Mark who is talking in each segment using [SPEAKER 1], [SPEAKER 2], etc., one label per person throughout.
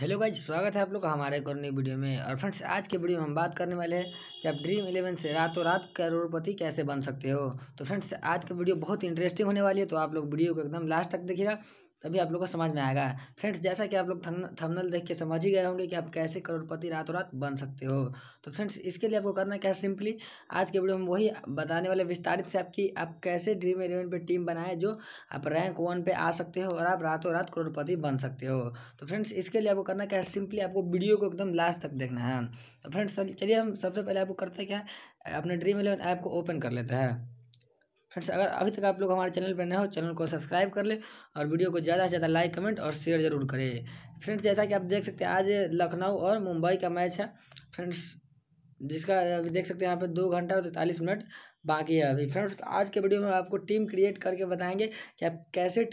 [SPEAKER 1] hello guys स्वागत है आप लोग का हमारे एक और नई वीडियो में और फ्रेंड्स आज के वीडियो में हम बात करने वाले हैं कि आप ड्रीम इलेवन से रातों रात करोड़पति कैसे बन सकते हो तो फ्रेंड्स आज की वीडियो बहुत इंटरेस्टिंग होने वाली है तो आप लोग वीडियो को एकदम लास्ट तक देखिएगा तभी आप लोग को समझ में आएगा फ्रेंड्स जैसा कि आप लोग थंबनेल देख के समझ ही गए होंगे कि आप कैसे करोड़पति रातों रात बन सकते हो तो फ्रेंड्स इसके लिए आपको करना क्या है सिंपली आज के वीडियो में वही बताने वाले विस्तारित से आपकी आप कैसे ड्रीम इलेवन पे टीम बनाए जो आप रैंक वन पे आ सकते हो और आप रातों रात करोड़पति बन सकते हो तो फ्रेंड्स इसके लिए आपको करना क्या है सिंपली आपको वीडियो को एकदम लास्ट तक देखना है तो फ्रेंड्स चलिए हम सबसे पहले आपको करते क्या है अपने ड्रीम इलेवन ऐप को ओपन कर लेते हैं फ्रेंड्स अगर अभी तक आप लोग हमारे चैनल पर नए हो चैनल को सब्सक्राइब कर ले और वीडियो को ज़्यादा से ज़्यादा लाइक कमेंट और शेयर जरूर करें फ्रेंड्स जैसा कि आप देख सकते हैं आज लखनऊ और मुंबई का मैच है फ्रेंड्स जिसका अभी देख सकते हैं यहाँ पे दो घंटा और तैंतालीस मिनट बाकी है अभी फ्रेंड्स आज के वीडियो में आपको टीम क्रिएट करके बताएंगे कि आप कैसे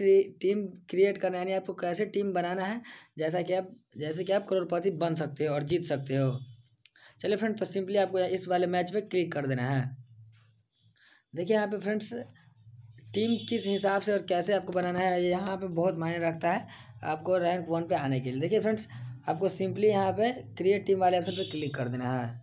[SPEAKER 1] टीम क्रिएट करना है यानी आपको कैसे टीम बनाना है जैसा कि आप जैसे कि आप करोड़पति बन सकते हो और जीत सकते हो चलिए फ्रेंड्स तो सिंपली आपको इस वाले मैच पे क्लिक कर देना है देखिए यहाँ पे फ्रेंड्स टीम किस हिसाब से और कैसे आपको बनाना है यहाँ पे बहुत मायने रखता है आपको रैंक वन पे आने के लिए देखिए फ्रेंड्स आपको सिंपली यहाँ पे क्रिएट टीम वाले ऑप्शन पे क्लिक कर देना है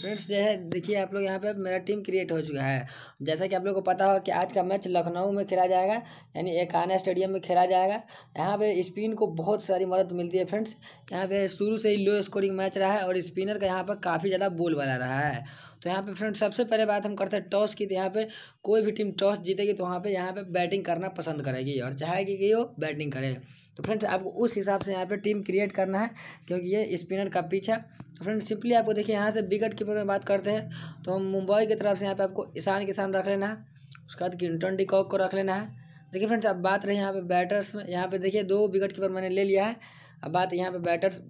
[SPEAKER 1] फ्रेंड्स जो है देखिए आप लोग यहाँ पे मेरा टीम क्रिएट हो चुका है जैसा कि आप लोग को पता हो कि आज का मैच लखनऊ में खेला जाएगा यानी एक आना स्टेडियम में खेला जाएगा यहाँ पे स्पिन को बहुत सारी मदद मिलती है फ्रेंड्स यहाँ पे शुरू से ही लो स्कोरिंग मैच रहा है और स्पिनर का यहाँ पर काफ़ी ज़्यादा बोल बना रहा है तो यहाँ पर फ्रेंड्स सबसे पहले बात हम करते हैं टॉस की तो यहाँ पर कोई भी टीम टॉस जीतेगी तो वहाँ पर यहाँ पर बैटिंग करना पसंद करेगी और चाहेगी कि वो बैटिंग करे तो फ्रेंड्स आपको उस हिसाब से यहाँ पे टीम क्रिएट करना है क्योंकि ये स्पिनर का पिच है तो फ्रेंड्स सिंपली आपको देखिए यहाँ से विकेट कीपर में बात करते हैं तो हम मुंबई की तरफ से यहाँ पे आपको ईशान किसान रख लेना है उसके बाद गिंटन डिकॉक को रख लेना है देखिए फ्रेंड्स अब बात रही यहाँ पर बैटर्स में यहाँ पर देखिए दो विकेट कीपर मैंने ले लिया है अब बात यहाँ पर बैटर्स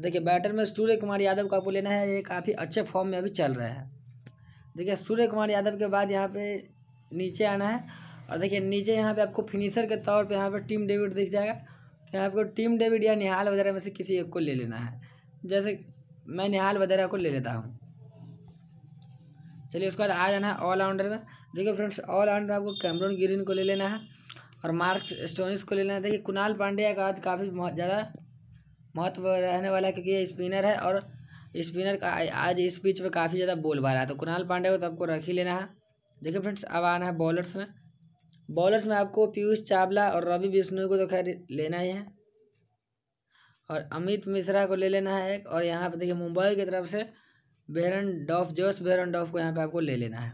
[SPEAKER 1] देखिए बैटर में सूर्य कुमार यादव का आपको लेना है ये काफ़ी अच्छे फॉर्म में अभी चल रहे हैं देखिए सूर्य कुमार यादव के बाद यहाँ पर नीचे आना है और देखिए नीचे यहाँ पे आपको फिनिशर के तौर पे यहाँ पे टीम डेविड दिख जाएगा तो आपको टीम डेविड या निहाल वगैरह में से किसी एक को ले लेना है जैसे मैं निहाल वगैरह को ले लेता हूँ चलिए उसके बाद आ जाना है ऑलराउंडर में देखिए फ्रेंड्स ऑलराउंडर आपको कैमरोन ग्रीन को ले लेना है और मार्क स्टोनिस को ले लेना है देखिए कुणाल पांड्या का आज काफ़ी ज़्यादा महत्व रहने वाला है क्योंकि ये स्पिनर है और स्पिनर का आज इस पिच में काफ़ी ज़्यादा बोल पा रहा है तो कुणाल पांड्या को तो आपको रख ही लेना है देखिए फ्रेंड्स अब आना है बॉलर्स में बॉलर्स में आपको पीयूष चावला और रवि बिश्नोई को तो खैर लेना ही है और अमित मिश्रा को ले लेना है एक और यहाँ पर देखिए मुंबई की तरफ से बेरन डॉफ जोश बेरन डॉफ को यहाँ पे आपको ले लेना है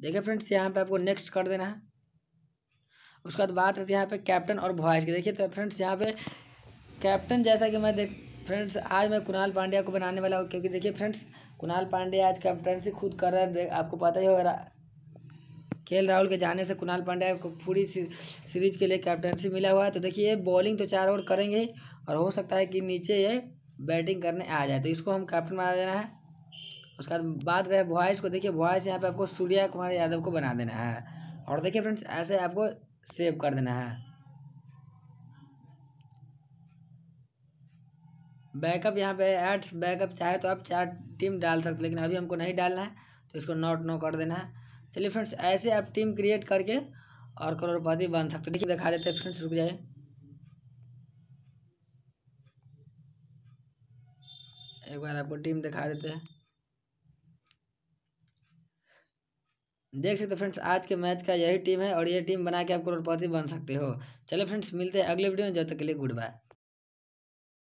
[SPEAKER 1] देखिए फ्रेंड्स यहाँ पे आपको नेक्स्ट कर देना है उसके बाद बात रहती है यहाँ पे कैप्टन और भॉयस की देखिए तो फ्रेंड्स यहाँ पे कैप्टन जैसा कि मैं देख फ्रेंड्स आज मैं कुणाल पांड्या को बनाने वाला हूँ क्योंकि देखिए फ्रेंड्स कुणाल पांड्या आज कैप्टनसी खुद कर रहा है आपको पता ही होगा खेल राहुल के जाने से कुणाल पांड्या को पूरी सीरीज के लिए कैप्टनशिप मिला हुआ है तो देखिए बॉलिंग तो चार ओवर करेंगे और हो सकता है कि नीचे ये बैटिंग करने आ जाए तो इसको हम कैप्टन बना देना है उसके बाद बात रहे वॉइस को देखिए वॉइस यहाँ पे आपको सूर्या कुमार यादव को बना देना है और देखिए फ्रेंड्स ऐसे आपको सेव कर देना है बैकअप यहाँ पे एड्स बैकअप चाहे तो आप चार टीम डाल सकते लेकिन अभी हमको नहीं डालना है तो इसको नोट नो कर देना है चलिए फ्रेंड्स ऐसे आप टीम क्रिएट करके और करोड़पति बन सकते देखिए दिखा देते हैं फ्रेंड्स रुक जाए एक बार आपको टीम दिखा देते हैं देख सकते हो फ्रेंड्स आज के मैच का यही टीम है और ये टीम बना के आप करोड़पति बन सकते हो चलो फ्रेंड्स मिलते हैं अगले वीडियो में जब तक के लिए गुड बाय